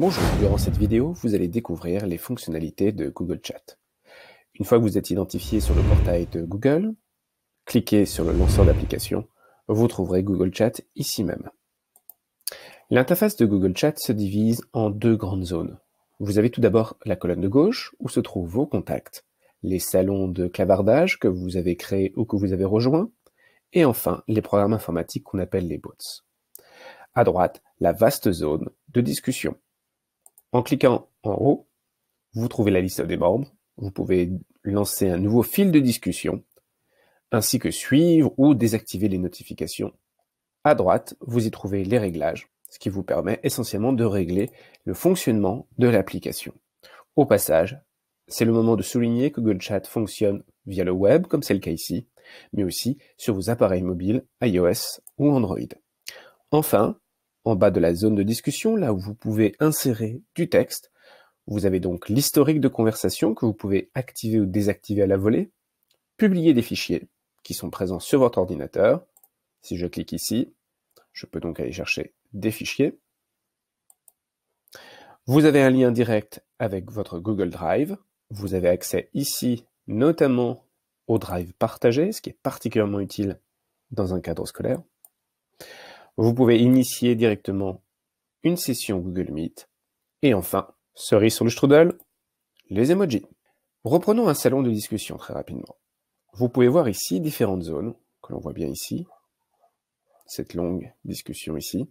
Bonjour, durant cette vidéo, vous allez découvrir les fonctionnalités de Google Chat. Une fois que vous êtes identifié sur le portail de Google, cliquez sur le lanceur d'application, vous trouverez Google Chat ici même. L'interface de Google Chat se divise en deux grandes zones. Vous avez tout d'abord la colonne de gauche où se trouvent vos contacts, les salons de clavardage que vous avez créés ou que vous avez rejoints, et enfin les programmes informatiques qu'on appelle les bots. À droite, la vaste zone de discussion en cliquant en haut, vous trouvez la liste des membres. Vous pouvez lancer un nouveau fil de discussion, ainsi que suivre ou désactiver les notifications. À droite, vous y trouvez les réglages, ce qui vous permet essentiellement de régler le fonctionnement de l'application. Au passage, c'est le moment de souligner que Google Chat fonctionne via le web, comme c'est le cas ici, mais aussi sur vos appareils mobiles iOS ou Android. Enfin, en bas de la zone de discussion, là où vous pouvez insérer du texte. Vous avez donc l'historique de conversation que vous pouvez activer ou désactiver à la volée, publier des fichiers qui sont présents sur votre ordinateur. Si je clique ici, je peux donc aller chercher des fichiers. Vous avez un lien direct avec votre Google Drive. Vous avez accès ici notamment au Drive partagé, ce qui est particulièrement utile dans un cadre scolaire. Vous pouvez initier directement une session Google Meet. Et enfin, cerise sur le strudel, les emojis. Reprenons un salon de discussion très rapidement. Vous pouvez voir ici différentes zones, que l'on voit bien ici, cette longue discussion ici.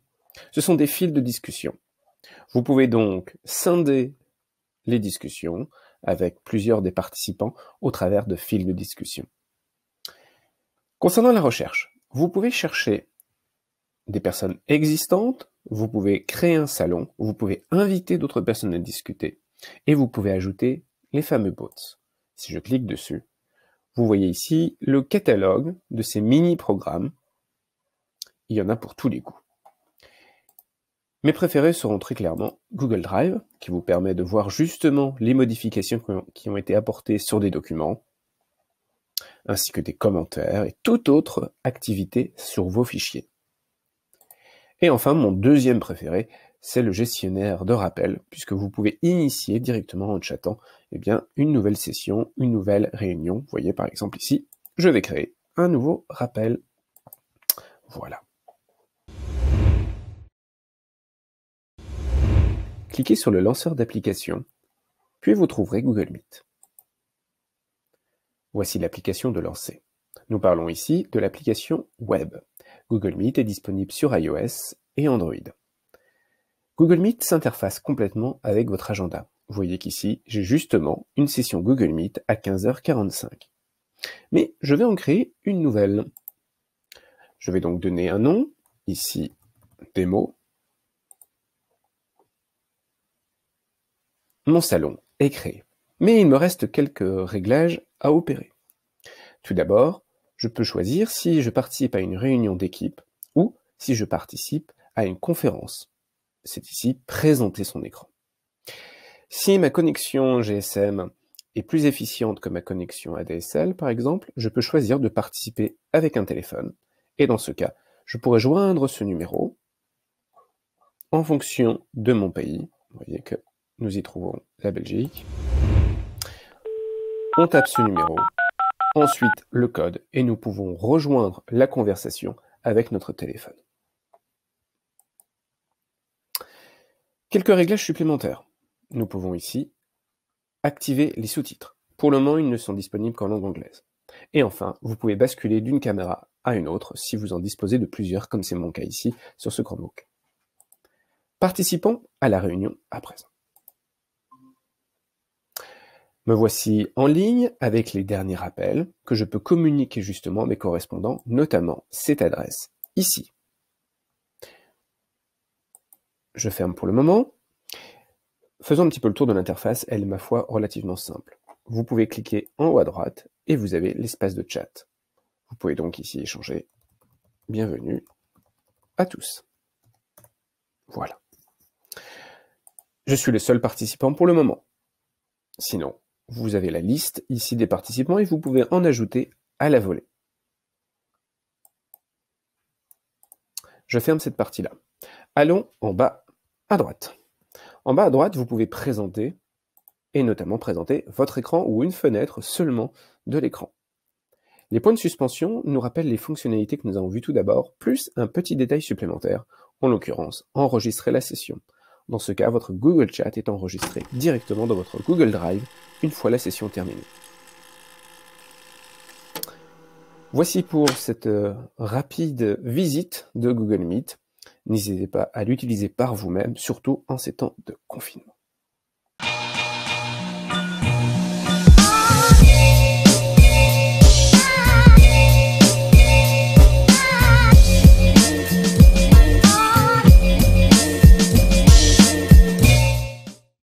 Ce sont des fils de discussion. Vous pouvez donc scinder les discussions avec plusieurs des participants au travers de fils de discussion. Concernant la recherche, vous pouvez chercher des personnes existantes, vous pouvez créer un salon, vous pouvez inviter d'autres personnes à discuter, et vous pouvez ajouter les fameux bots. Si je clique dessus, vous voyez ici le catalogue de ces mini-programmes. Il y en a pour tous les goûts. Mes préférés seront très clairement Google Drive, qui vous permet de voir justement les modifications qui ont été apportées sur des documents, ainsi que des commentaires et toute autre activité sur vos fichiers. Et enfin, mon deuxième préféré, c'est le gestionnaire de rappel, puisque vous pouvez initier directement en chatant eh bien, une nouvelle session, une nouvelle réunion. Vous voyez par exemple ici, je vais créer un nouveau rappel. Voilà. Cliquez sur le lanceur d'application, puis vous trouverez Google Meet. Voici l'application de lancer. Nous parlons ici de l'application web. Google Meet est disponible sur iOS et Android. Google Meet s'interface complètement avec votre agenda. Vous voyez qu'ici, j'ai justement une session Google Meet à 15h45. Mais je vais en créer une nouvelle. Je vais donc donner un nom, ici démo. Mon salon est créé. Mais il me reste quelques réglages à opérer. Tout d'abord, je peux choisir si je participe à une réunion d'équipe ou si je participe à une conférence. C'est ici présenter son écran. Si ma connexion GSM est plus efficiente que ma connexion ADSL, par exemple, je peux choisir de participer avec un téléphone. Et dans ce cas, je pourrais joindre ce numéro en fonction de mon pays. Vous voyez que nous y trouvons la Belgique. On tape ce numéro ensuite le code et nous pouvons rejoindre la conversation avec notre téléphone. Quelques réglages supplémentaires. Nous pouvons ici activer les sous-titres. Pour le moment, ils ne sont disponibles qu'en langue anglaise. Et enfin, vous pouvez basculer d'une caméra à une autre si vous en disposez de plusieurs, comme c'est mon cas ici sur ce Chromebook. Participons à la réunion à présent. Me voici en ligne avec les derniers rappels que je peux communiquer justement à mes correspondants, notamment cette adresse ici. Je ferme pour le moment. Faisons un petit peu le tour de l'interface, elle est ma foi relativement simple. Vous pouvez cliquer en haut à droite et vous avez l'espace de chat. Vous pouvez donc ici échanger. Bienvenue à tous. Voilà. Je suis le seul participant pour le moment. Sinon, vous avez la liste ici des participants et vous pouvez en ajouter à la volée. Je ferme cette partie-là. Allons en bas à droite. En bas à droite, vous pouvez présenter, et notamment présenter votre écran ou une fenêtre seulement de l'écran. Les points de suspension nous rappellent les fonctionnalités que nous avons vues tout d'abord, plus un petit détail supplémentaire, en l'occurrence enregistrer la session. Dans ce cas, votre Google Chat est enregistré directement dans votre Google Drive une fois la session terminée. Voici pour cette euh, rapide visite de Google Meet. N'hésitez pas à l'utiliser par vous-même, surtout en ces temps de confinement.